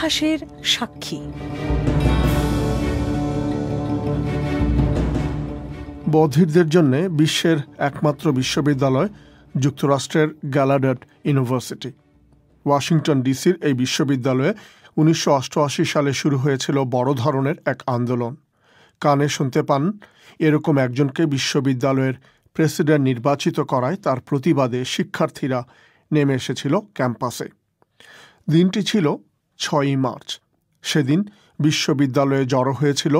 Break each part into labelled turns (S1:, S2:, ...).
S1: ইতিহাসের সাক্ষী
S2: বধিরদের জন্য বিশ্বের একমাত্র বিশ্ববিদ্যালয় যুক্তরাষ্ট্রের গ্যালাডট ইউনিভার্সিটি ওয়াশিংটন ডিসির এই বিশ্ববিদ্যালয়ে উনিশশো সালে শুরু হয়েছিল বড় ধরনের এক আন্দোলন কানে শুনতে পান এরকম একজনকে বিশ্ববিদ্যালয়ের প্রেসিডেন্ট নির্বাচিত করায় তার প্রতিবাদে শিক্ষার্থীরা নেমে এসেছিল ক্যাম্পাসে দিনটি ছিল ছয়ই মার্চ সেদিন বিশ্ববিদ্যালয়ে জড়ো হয়েছিল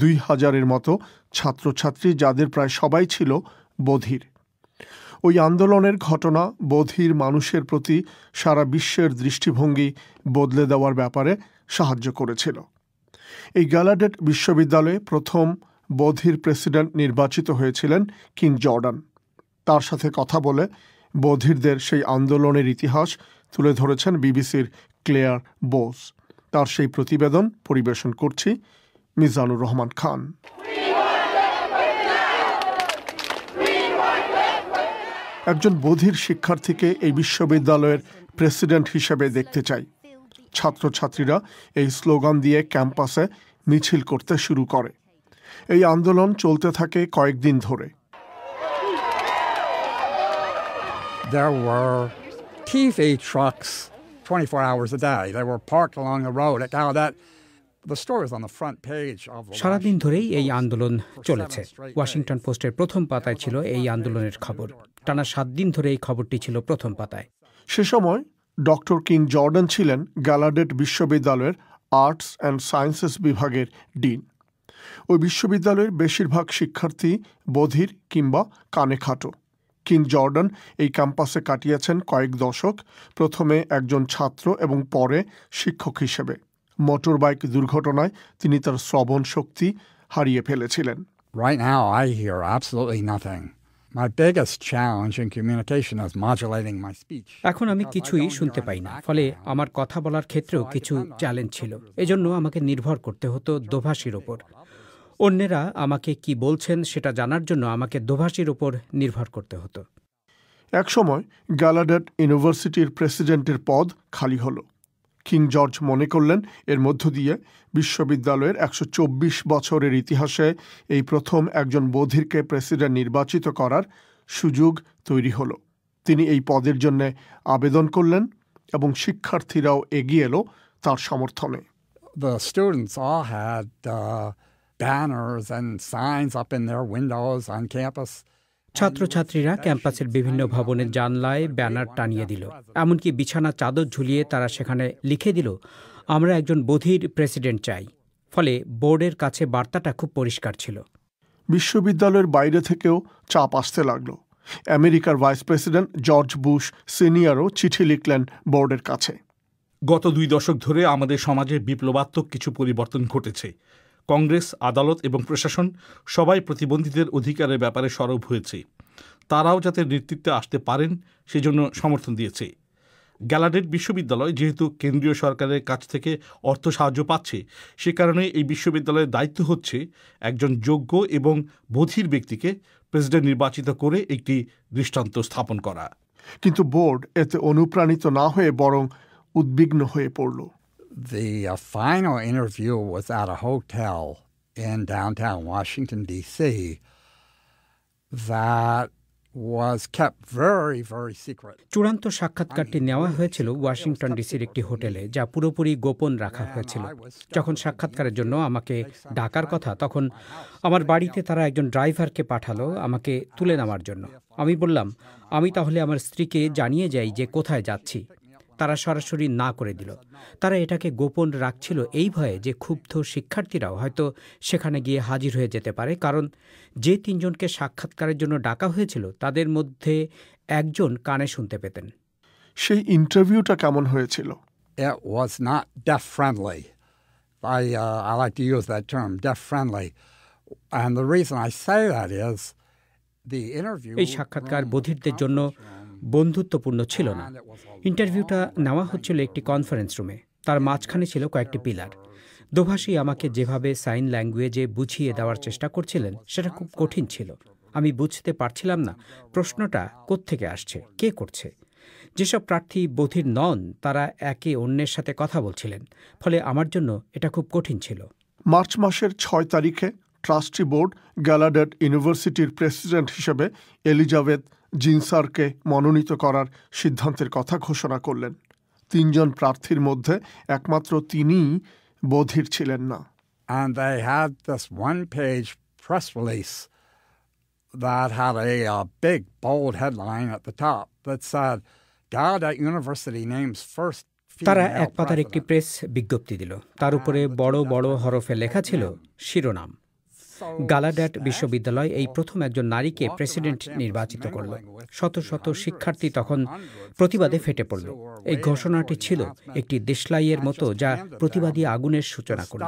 S2: দুই হাজারের মতো ছাত্রছাত্রী যাদের প্রায় সবাই ছিল বধির ওই আন্দোলনের ঘটনা বধির মানুষের প্রতি সারা বিশ্বের দৃষ্টিভঙ্গি বদলে দেওয়ার ব্যাপারে সাহায্য করেছিল এই গ্যালাডেট বিশ্ববিদ্যালয়ে প্রথম বধির প্রেসিডেন্ট নির্বাচিত হয়েছিলেন কিং জর্ডান তার সাথে কথা বলে বধিরদের সেই আন্দোলনের ইতিহাস তুলে ধরেছেন বিবিসির ক্লেয়ার বোস তার সেই প্রতিবেদন পরিবেশন করছি মিজানুর রহমান খান একজন বধির শিক্ষার্থীকে এই বিশ্ববিদ্যালয়ের প্রেসিডেন্ট হিসেবে দেখতে চাই ছাত্রছাত্রীরা এই স্লোগান দিয়ে ক্যাম্পাসে মিছিল করতে শুরু করে এই আন্দোলন চলতে থাকে কয়েকদিন ধরে There were TV trucks
S3: 24 hours a day. They were parked along the road at Gallaudet.
S1: সারাদিন ধরেই এই আন্দোলন চলেছে ওয়াশিংটন পোস্টের প্রথম পাতায় ছিল এই আন্দোলনের খবর টানা সাত দিন ধরে এই খবরটি ছিল প্রথম পাতায়
S2: সে সময় ডক্টর কিং জর্ডান ছিলেন গ্যালাডেট বিশ্ববিদ্যালয়ের আর্টস অ্যান্ড সায়েন্সেস বিভাগের ডিন ওই বিশ্ববিদ্যালয়ের বেশিরভাগ শিক্ষার্থী বধির কিংবা কানে খাটো কিং জর্ডন এই ক্যাম্পাসে কাটিয়েছেন কয়েক দশক প্রথমে একজন ছাত্র এবং পরে শিক্ষক হিসেবে মোটর বাইক দুর্ঘটনায় তিনি তার শ্রবণ শক্তি হারিয়ে ফেলেছিলেন Right now, I hear absolutely nothing. My biggest
S1: challenge in communication is modulating my speech. এখন আমি কিছুই শুনতে পাই না ফলে আমার কথা বলার ক্ষেত্রেও কিছু চ্যালেঞ্জ ছিল এজন্য আমাকে নির্ভর করতে হতো দোভাষীর ওপর অন্যেরা আমাকে কি বলছেন সেটা জানার জন্য আমাকে দোভাষীর উপর নির্ভর করতে হতো
S2: একসময় গ্যালাডেট ইউনিভার্সিটির প্রেসিডেন্টের পদ খালি হল কিং জর্জ মনে করলেন এর মধ্য দিয়ে বিশ্ববিদ্যালয়ের একশো বছরের ইতিহাসে এই প্রথম একজন বধিরকে প্রেসিডেন্ট নির্বাচিত করার সুযোগ তৈরি হল তিনি এই পদের জন্য আবেদন করলেন এবং শিক্ষার্থীরাও এগিয়ে এলো তার সমর্থনে
S3: The students all had uh,
S1: banners and signs up in their windows on campus. ছাত্রছাত্রীরা ক্যাম্পাসের বিভিন্ন ভবনের জানলায় ব্যানার টানিয়ে দিল এমনকি বিছানা চাদর ঝুলিয়ে তারা সেখানে লিখে দিল আমরা একজন বধির প্রেসিডেন্ট চাই ফলে বোর্ডের কাছে
S2: বার্তাটা খুব পরিষ্কার ছিল বিশ্ববিদ্যালয়ের বাইরে থেকেও চাপ আসতে লাগল আমেরিকার ভাইস প্রেসিডেন্ট জর্জ বুশ সিনিয়রও চিঠি লিখলেন বোর্ডের কাছে গত দুই দশক ধরে আমাদের সমাজে বিপ্লবাত্মক কিছু পরিবর্তন ঘটেছে কংগ্রেস আদালত এবং প্রশাসন সবাই প্রতিবন্ধীদের অধিকারের ব্যাপারে সরব হয়েছে তারাও যাতে নেতৃত্বে আসতে পারেন সেজন্য সমর্থন দিয়েছে গ্যালাডেট বিশ্ববিদ্যালয় যেহেতু কেন্দ্রীয় সরকারের কাছ থেকে অর্থ সাহায্য পাচ্ছে সে কারণে এই বিশ্ববিদ্যালয়ের দায়িত্ব হচ্ছে একজন যোগ্য এবং বধির ব্যক্তিকে প্রেসিডেন্ট নির্বাচিত করে একটি দৃষ্টান্ত স্থাপন করা কিন্তু বোর্ড এতে অনুপ্রাণিত না হয়ে বরং উদ্বিগ্ন হয়ে পড়ল
S3: the uh, final interview was at a hotel in downtown Washington, D.C., that
S1: চূড়ান্ত সাক্ষাৎকারটি নেওয়া হয়েছিল ওয়াশিংটন ডিসির একটি হোটেলে যা পুরোপুরি গোপন রাখা হয়েছিল যখন সাক্ষাৎকারের জন্য আমাকে ডাকার কথা তখন আমার বাড়িতে তারা একজন ড্রাইভারকে পাঠালো আমাকে তুলে নেওয়ার জন্য আমি বললাম আমি তাহলে আমার স্ত্রীকে জানিয়ে যাই যে কোথায় যাচ্ছি তারা সরাসরি না করে দিল তারা এটাকে গোপন রাখছিল এই ভয়ে যে ক্ষুব্ধ শিক্ষার্থীরাও হয়তো সেখানে গিয়ে হাজির হয়ে যেতে পারে কারণ যে তিনজনকে সাক্ষাৎকারের জন্য ডাকা হয়েছিল তাদের মধ্যে একজন কানে শুনতে পেতেন সেই ইন্টারভিউটা কেমন হয়েছিল uh, এই সাক্ষাৎকার বধিরদের জন্য বন্ধুত্বপূর্ণ ছিল না ah, ইন্টারভিউটা oh, নেওয়া হচ্ছিল একটি কনফারেন্স রুমে তার মাঝখানে ছিল কয়েকটি পিলার দোভাষী আমাকে যেভাবে সাইন ল্যাঙ্গুয়েজে বুঝিয়ে দেওয়ার চেষ্টা করছিলেন সেটা খুব কঠিন ছিল আমি বুঝতে পারছিলাম না প্রশ্নটা কোত্থেকে আসছে কে করছে যেসব প্রার্থী বধির নন তারা একে অন্যের সাথে কথা বলছিলেন ফলে আমার জন্য এটা খুব কঠিন ছিল
S2: মার্চ মাসের ছয় তারিখে ট্রাস্টি বোর্ড গ্যালাডেট ইউনিভার্সিটির প্রেসিডেন্ট হিসেবে এলিজাবেথ জিনসারকে মনোনীত করার সিদ্ধান্তের কথা ঘোষণা করলেন তিনজন প্রার্থীর মধ্যে একমাত্র তিনি বধির ছিলেন না
S3: that had a, a big bold headline at the top that said, Gallaudet University names first
S1: তারা এক পাতার একটি প্রেস বিজ্ঞপ্তি দিল তার উপরে বড় বড় হরফে লেখা ছিল শিরোনাম গালাড্যাট বিশ্ববিদ্যালয় এই প্রথম একজন নারীকে প্রেসিডেন্ট নির্বাচিত করল শত শত শিক্ষার্থী তখন প্রতিবাদে ফেটে পড়ল এই ঘোষণাটি ছিল একটি দেশলাইয়ের মতো যা প্রতিবাদী আগুনের সূচনা করল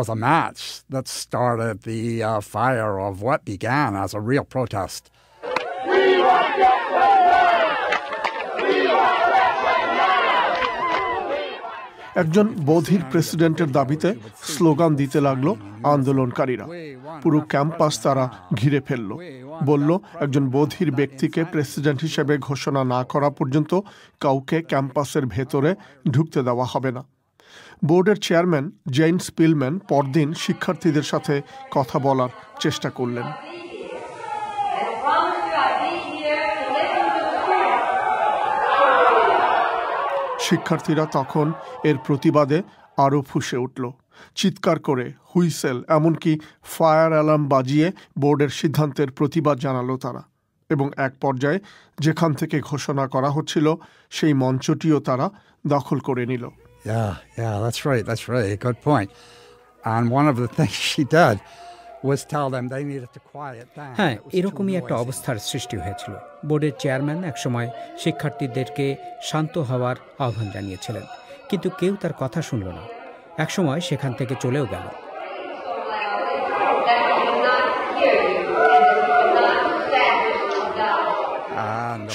S3: was a match that started the uh, fire of what began as a real protest
S2: একজন বধির প্রেসিডেন্টের দাবিতে স্লোগান দিতে লাগলো আন্দোলনকারীরা পুরো ক্যাম্পাস তারা ঘিরে ফেলল বলল একজন বধির ব্যক্তিকে প্রেসিডেন্ট হিসেবে ঘোষণা না করা পর্যন্ত কাউকে ক্যাম্পাসের ভেতরে ঢুকতে দেওয়া হবে না বোর্ডের চেয়ারম্যান জেইন স্পিলম্যান পরদিন শিক্ষার্থীদের সাথে কথা বলার চেষ্টা করলেন শিক্ষার্থীরা তখন এর প্রতিবাদে আরও ফুসে উঠল চিৎকার করে হুইসেল এমনকি ফায়ার অ্যালার্ম বাজিয়ে বোর্ডের সিদ্ধান্তের প্রতিবাদ জানালো তারা এবং এক পর্যায়ে যেখান থেকে ঘোষণা করা হচ্ছিল সেই মঞ্চটিও তারা দখল করে নিল
S3: Yeah, yeah, that's right, that's right. Good point. And one of the things she did
S1: হ্যাঁ এরকমই একটা অবস্থার সৃষ্টি হয়েছিল বোর্ডের চেয়ারম্যান একসময় শিক্ষার্থীদেরকে শান্ত হওয়ার আহ্বান জানিয়েছিলেন কিন্তু কেউ তার কথা শুনল না একসময় সেখান থেকে চলেও গেল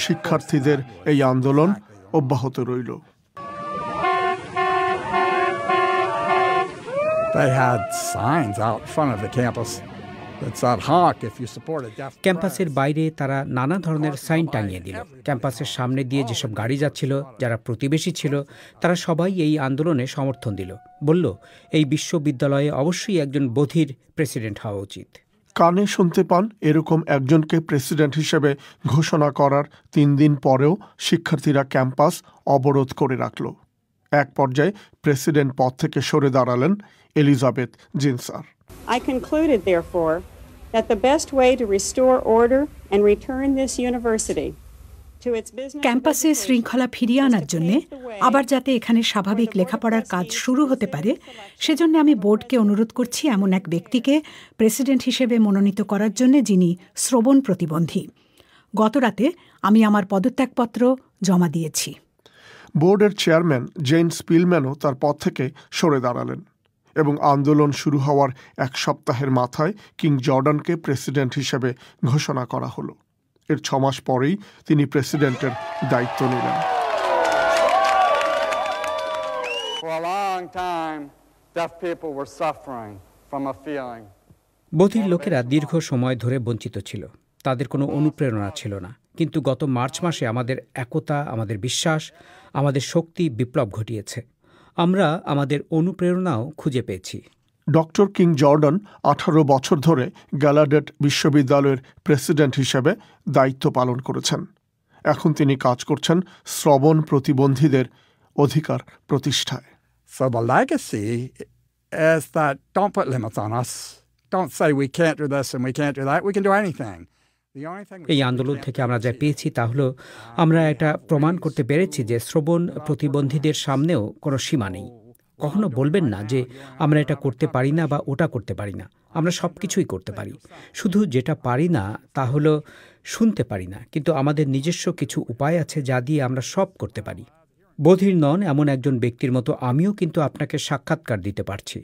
S2: শিক্ষার্থীদের এই আন্দোলন অব্যাহত রইল ক্যাম্পাসের
S1: বাইরে তারা নানা ধরনের সাইন টাঙিয়ে দিল ক্যাম্পাসের সামনে দিয়ে যেসব গাড়ি যাচ্ছিল যারা প্রতিবেশী ছিল তারা সবাই এই আন্দোলনে সমর্থন দিল বলল এই বিশ্ববিদ্যালয়ে অবশ্যই একজন বধির প্রেসিডেন্ট হওয়া উচিত
S2: কানে শুনতে পান এরকম একজনকে প্রেসিডেন্ট হিসেবে ঘোষণা করার তিন দিন পরেও শিক্ষার্থীরা ক্যাম্পাস অবরোধ করে রাখল এক পর্যায়ে প্রেসিডেন্ট পদ থেকে সরে দাঁড়ালেন Elizabeth Zinser
S1: I concluded, therefore, that the best way to restore order and return this university ক্যাম্পাসে শৃঙ্খলা ফিরিয়ে আনার জন্য আবার যাতে এখানে স্বাভাবিক লেখাপড়ার কাজ শুরু হতে পারে সেজন্য আমি বোর্ডকে অনুরোধ করছি এমন এক ব্যক্তিকে প্রেসিডেন্ট হিসেবে মনোনীত করার জন্য যিনি শ্রবণ প্রতিবন্ধী গতরাতে আমি আমার
S2: পদত্যাগপত্র জমা দিয়েছি বোর্ডের চেয়ারম্যান জেন স্পিলম্যানও তার পদ থেকে সরে দাঁড়ালেন এবং আন্দোলন শুরু হওয়ার এক সপ্তাহের মাথায় কিং জর্ডানকে প্রেসিডেন্ট হিসেবে ঘোষণা করা হলো এর ছমাস পরেই তিনি প্রেসিডেন্টের দায়িত্ব নিলেন বধির
S1: লোকেরা দীর্ঘ সময় ধরে বঞ্চিত ছিল তাদের কোনো অনুপ্রেরণা ছিল না কিন্তু গত মার্চ মাসে আমাদের একতা আমাদের বিশ্বাস আমাদের শক্তি বিপ্লব ঘটিয়েছে আমরা আমাদের অনুপ্রেরণাও খুঁজে পেয়েছি
S2: ডক্টর কিং জর্ডন আঠারো বছর ধরে গ্যালাডেট বিশ্ববিদ্যালয়ের প্রেসিডেন্ট হিসেবে দায়িত্ব পালন করেছেন এখন তিনি কাজ করছেন শ্রবণ প্রতিবন্ধীদের অধিকার প্রতিষ্ঠায়
S1: এই আন্দোলন থেকে আমরা যা পেয়েছি তা হলো ah, আমরা এটা প্রমাণ করতে পেরেছি যে শ্রবণ oh, প্রতিবন্ধীদের oh, সামনেও oh, কোনো সীমা নেই কখনো বলবেন না যে আমরা এটা করতে পারি না বা ওটা করতে পারি না আমরা সব কিছুই করতে পারি শুধু যেটা পারি না তা হলো শুনতে পারি না কিন্তু আমাদের নিজস্ব কিছু উপায় আছে যা দিয়ে আমরা সব করতে পারি বধির নন এমন একজন ব্যক্তির মতো আমিও কিন্তু আপনাকে সাক্ষাৎকার দিতে পারছি